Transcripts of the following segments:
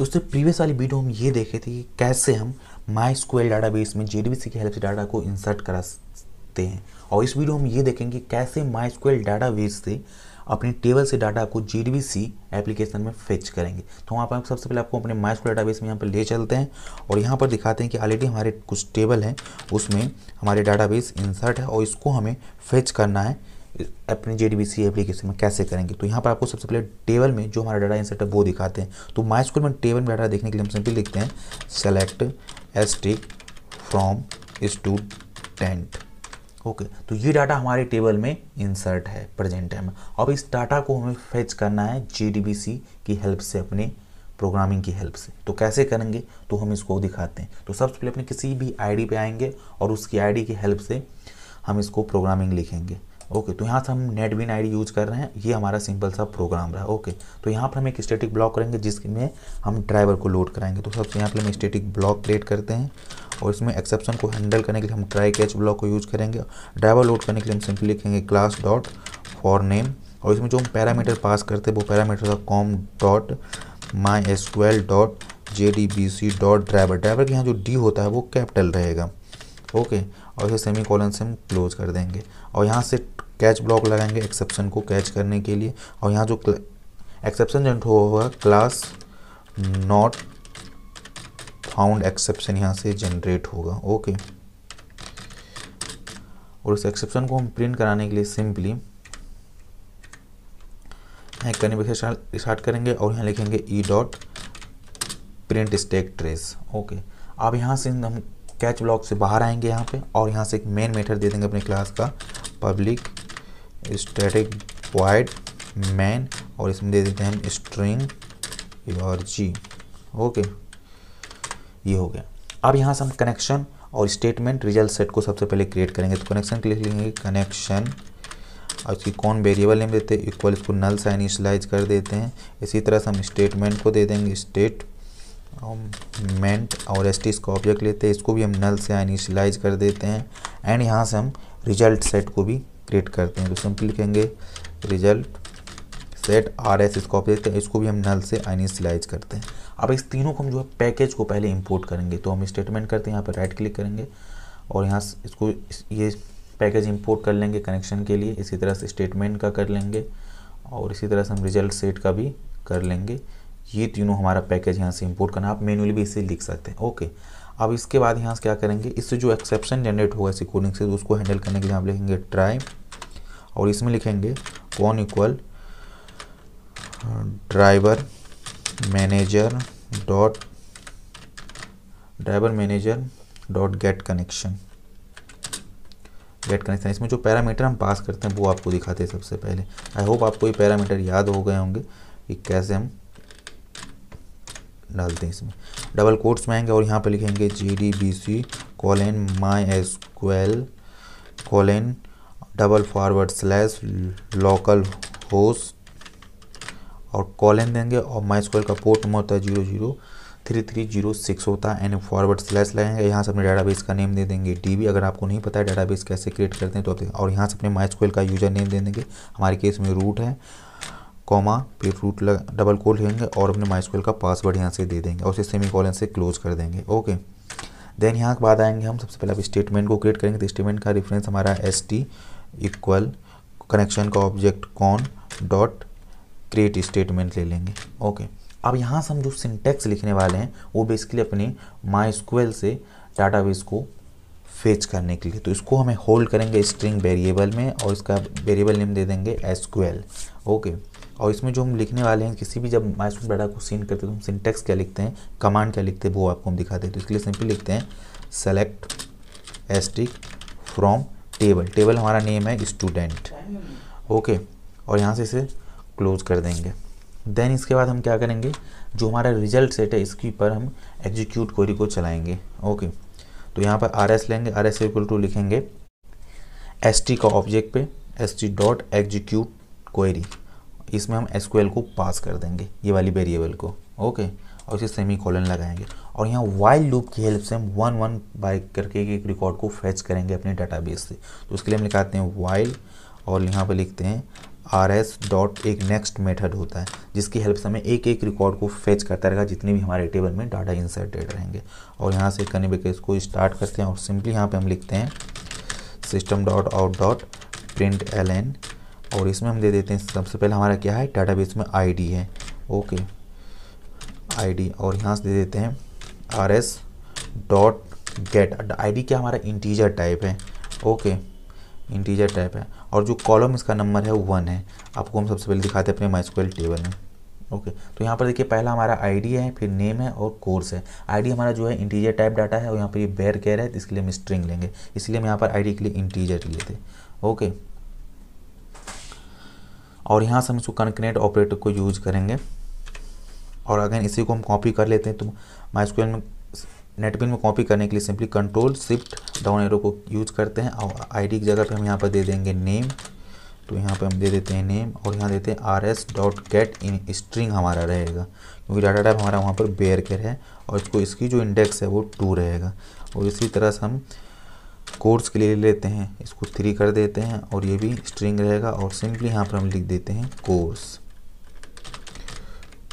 तो उससे प्रीवियस वाली वीडियो हम ये देखे थे कि कैसे हम माई स्क्वेल डाटाबेस में जे की हेल्प से डाटा को इंसर्ट कराते हैं और इस वीडियो हम ये देखेंगे कैसे माई स्क्वेल डाटाबेस से अपने टेबल से डाटा को सी एप्लीकेशन में फेच करेंगे तो वहाँ पर हम सबसे पहले आपको अपने माई स्कूल डाटाबेस में यहाँ पर ले चलते हैं और यहाँ पर दिखाते हैं कि ऑलरेडी हमारे कुछ टेबल हैं उसमें हमारे डाटाबेस इंसर्ट है और इसको हमें फेच करना है अपने जे एप्लीकेशन में कैसे करेंगे तो यहाँ पर आपको सबसे पहले टेबल में जो हमारा डाटा इंसर्ट है वो दिखाते हैं तो माई स्कूल में टेबल में डाटा देखने के लिए हम सिंपली लिखते हैं select asterisk from student okay okay, तो ये डाटा हमारे टेबल में इंसर्ट है प्रेजेंट टाइम में अब इस डाटा को हमें फेच करना है सी की हेल्प से अपने प्रोग्रामिंग की हेल्प से तो कैसे करेंगे तो हम इसको दिखाते हैं तो सबसे पहले अपने किसी भी आईडी पे आएंगे और उसकी आईडी की हेल्प से हम इसको प्रोग्रामिंग लिखेंगे ओके तो यहाँ से हम नेट बिन आई यूज़ कर रहे हैं ये हमारा सिंपल सा प्रोग्राम रहा ओके तो यहाँ पर हम एक स्टेटिक ब्लॉक करेंगे जिसमें हम ड्राइवर को लोड कराएंगे तो सबसे यहाँ पर हम स्टेटिक ब्लॉक क्रिएट करते हैं और इसमें एक्सेप्शन को हैंडल करने के लिए हम ट्राई कैच ब्लॉक को यूज़ करेंगे ड्राइवर लोड करने के लिए हम सिंपली लिखेंगे क्लास डॉट फॉर नेम और इसमें जो हम पैरामीटर पास करते हैं वो पैरामीटर था com dot my S dot J D B C dot driver driver के यहाँ जो डी होता है वो कैपिटल रहेगा ओके और इसे सेमी कॉलन से हम क्लोज कर देंगे और यहाँ से कैच ब्लॉक लगाएंगे एक्सेप्शन को कैच करने के लिए और यहाँ जो एक्सेप्शन जनरेट होगा क्लास नॉट फाउंड एक्सेप्शन यहाँ से जनरेट होगा ओके और इस एक्सेप्शन को हम प्रिंट कराने के लिए सिंपली करने पर स्टार्ट करेंगे और यहाँ लिखेंगे e dot print stack trace okay अब यहाँ से हम कैच ब्लॉक से बाहर आएंगे यहाँ पे और यहाँ से एक मेन मेथड दे देंगे अपने क्लास का पब्लिक स्टैटिक वाइड मैन और इसमें दे देते हैं हम स्ट्रिंग और जी ओके ये हो गया अब यहाँ से हम कनेक्शन और स्टेटमेंट रिजल्ट सेट को सबसे पहले क्रिएट करेंगे तो कनेक्शन के लिए कनेक्शन और इसकी कौन वेरिएबल नेम देते हैं इक्वल इसको नल से कर देते हैं इसी तरह से हम स्टेटमेंट को दे देंगे स्टेट मेंट और एस टी इसका ऑब्जेक्ट लेते हैं इसको भी हम नल से इनिशलाइज कर देते हैं एंड यहाँ से हम रिजल्ट सेट को भी क्रिएट करते हैं तो सिंपली लिखेंगे रिजल्ट सेट आर एस इसको ऑब्जेक्ट है इसको भी हम नल से इनिशलाइज करते हैं अब इस तीनों को हम जो है पैकेज को पहले इम्पोर्ट करेंगे तो हम स्टेटमेंट करते हैं यहाँ पर राइट क्लिक करेंगे और यहाँ इसको ये पैकेज इम्पोर्ट कर लेंगे कनेक्शन के लिए इसी तरह से स्टेटमेंट का कर लेंगे और इसी तरह से हम रिजल्ट सेट का भी कर लेंगे ये तीनों हमारा पैकेज यहाँ से इंपोर्ट करना है आप मैनुअली भी इसे लिख सकते हैं ओके अब इसके बाद यहाँ से क्या करेंगे इससे जो एक्सेप्शन जनरेट होगा इस कोडिंग से उसको हैंडल करने के लिए आप लिखेंगे ट्राई और इसमें लिखेंगे one equal driver manager dot driver manager dot get connection get connection इसमें जो पैरामीटर हम पास करते हैं वो आपको दिखाते हैं सबसे पहले आई होप आपको ये पैरामीटर याद हो गए होंगे कि कैसे हम डालते हैं इसमें डबल कोट्स में आएंगे और यहाँ पे लिखेंगे J D B C colon my SQL colon double forward slash local host और कॉलेन देंगे और माई स्क्वेल का पोर्ट नंबर होता है zero zero three three zero six होता है एंड फॉरवर्ड स्लैश लगाएंगे यहाँ से अपने डाटाबेस का नेम दे देंगे डीबी अगर आपको नहीं पता है डाटाबेस कैसे क्रिएट करते हैं तो आप और यहाँ से अपने माई स्क्वेल का यूजर नेम दे देंगे हमारे केस में रूट है कॉमा पे फ्रूट लग डबल कोल लेंगे और अपने माई का पासवर्ड यहाँ से दे देंगे और उसे सेमी कॉलन से क्लोज कर देंगे ओके देन यहाँ के बाद आएंगे हम सबसे पहले अब स्टेटमेंट को क्रिएट करेंगे तो स्टेटमेंट का रेफरेंस हमारा एस टी इक्वल कनेक्शन का object con dot create statement ले लेंगे ओके अब यहाँ से हम जो सिंटेक्स लिखने वाले हैं वो बेसिकली अपने माई से बेस को फेच करने के लिए तो इसको हमें होल्ड करेंगे स्ट्रिंग वेरिएबल में और इसका वेरिएबल नेम दे देंगे एस ओके और इसमें जो हम लिखने वाले हैं किसी भी जब माइस्टून डाटा को सीन करते हैं तो हम सिंटेक्स क्या लिखते हैं कमांड क्या लिखते हैं वो आपको हम दिखाते हैं तो इसके लिए सिंपली लिखते हैं select asterisk from table table हमारा नेम है स्टूडेंट ओके और यहाँ से इसे क्लोज कर देंगे देन इसके बाद हम क्या करेंगे जो हमारा रिजल्ट सेट है इसके ऊपर हम एग्जीक्यूट क्वेरी को चलाएंगे ओके तो यहाँ पर आर एस लेंगे आर एस इक्वल टू लिखेंगे एस टी का ऑब्जेक्ट पे S T dot execute query इसमें हम एस को पास कर देंगे ये वाली वेरिएबल को ओके और इसे सेमी कॉलन लगाएंगे और यहाँ वाइल्ड लूप की हेल्प से हम वन वन बाय करके एक रिकॉर्ड को फैच करेंगे अपने डाटाबेस से तो उसके लिए हम लिखाते हैं वाइल और यहाँ पर लिखते हैं आर एस डॉट एक नेक्स्ट मेथड होता है जिसकी हेल्प से हमें एक एक रिकॉर्ड को फेच करता रहेगा जितने भी हमारे टेबल में डाटा इंसर्टेड रहेंगे और यहाँ से कने बेकर इसको स्टार्ट करते हैं और सिंपली यहाँ पे हम लिखते हैं system dot out dot print L N और इसमें हम दे देते हैं सबसे पहले हमारा क्या है बेस में आईडी है ओके आईडी और यहाँ से दे देते हैं R S dot get I क्या हमारा इंटीजर टाइप है ओके इंटीजर टाइप है और जो कॉलम इसका नंबर है वन है आपको हम सबसे पहले दिखाते हैं अपने माइस्क्वेल टेबल में ओके okay, तो यहाँ पर देखिए पहला हमारा आईडी है फिर नेम है और कोर्स है आईडी हमारा जो है इंटीजर टाइप डाटा है और यहाँ पर ये कह रहा है तो इसके लिए हम स्ट्रिंग लेंगे इसलिए हम यहाँ पर आईडी के लिए इंटीजर लिए थे ओके okay, और यहाँ से हम इसको कनकनेट ऑपरेटर को यूज़ करेंगे और अगेन इसी को हम कॉपी कर लेते हैं तो माइस्क्यूएल में नेटबिन में कॉपी करने के लिए simply control shift down arrow को यूज़ करते हैं और आईडी की जगह पे हम यहाँ पर दे देंगे नेम तो यहाँ पे हम दे देते हैं नेम और यहाँ देते हैं आर एस डॉट गेट इन स्ट्रिंग हमारा रहेगा क्योंकि डाटा टाइप हमारा वहाँ पर बेयर के रहे और इसको इसकी जो इंडेक्स है वो टू रहेगा और इसी तरह से हम कोर्स के लिए लेते हैं इसको थ्री कर देते हैं और ये भी स्ट्रिंग रहेगा और सिंपली यहाँ पर हम लिख देते हैं कोर्स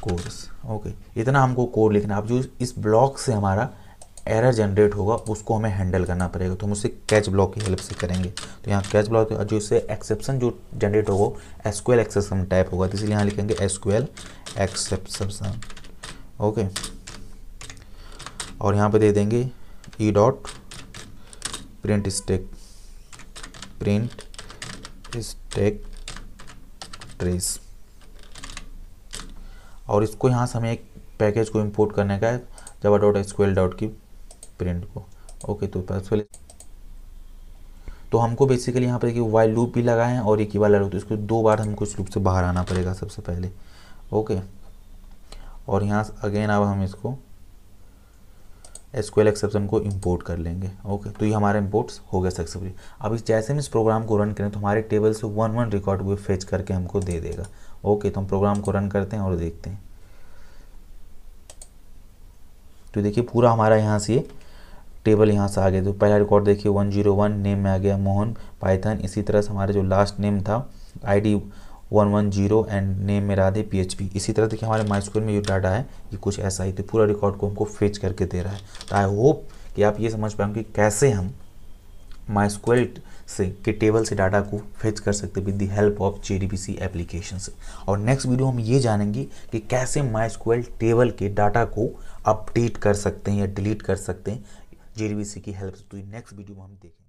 कोर्स ओके इतना हमको कोड लिखना आप जो इस ब्लॉक से हमारा एरर जनरेट होगा उसको हमें हैंडल करना पड़ेगा तो हम उसे कैच ब्लॉक की हेल्प से करेंगे तो यहाँ कैच ब्लॉक जो इससे एक्सेप्शन जो जनरेट होगा एसक्यूएल एक्सेप्शन टाइप होगा तो इसलिए यहाँ लिखेंगे एसक्यूएल एक्सेप्शन ओके और यहाँ पर दे देंगे e e dot print stack print stack trace और इसको यहाँ से हमें एक पैकेज को इंपोर्ट करने का है जावा डॉट एसक्यूएल डॉट की प्रिंट को ओके तो पहले तो हमको बेसिकली यहाँ पर कि वाइल लूप भी लगाए हैं और एक ही वाला लूप तो इसको दो बार हमको इस लूप से बाहर आना पड़ेगा सबसे पहले ओके और यहाँ अगेन अब हम इसको एसक्यूएल एक्सेप्शन को इंपोर्ट कर लेंगे ओके तो ये हमारा इंपोर्ट्स हो गया सक्सेसफुली अब इस जैसे हम इस प्रोग्राम को रन करें तो हमारे टेबल से वन वन रिकॉर्ड हुए फेच करके हमको दे देगा ओके तो हम प्रोग्राम को रन करते हैं और देखते हैं तो देखिए पूरा हमारा यहाँ से ये टेबल यहाँ से आ गया तो पहला रिकॉर्ड देखिए वन जीरो वन नेम में आ गया मोहन पाइथन इसी तरह से हमारा जो लास्ट नेम था D one one zero and name मेरा दे पी एच पी इसी तरह देखिए हमारे माई स्कूल में ये डाटा है ये कुछ ऐसा ही तो पूरा रिकॉर्ड को हमको फेच करके दे रहा है तो आई होप कि आप ये समझ पाएंगे कि कैसे हम माई से के टेबल से डाटा को फेच कर सकते with the help of J D B C application से और नेक्स्ट वीडियो हम ये जानेंगे कि कैसे माई टेबल के डाटा को अपडेट कर सकते हैं या डिलीट कर सकते हैं जे डी बी सी की हेल्प से तो नेक्स्ट वीडियो में हम देखेंगे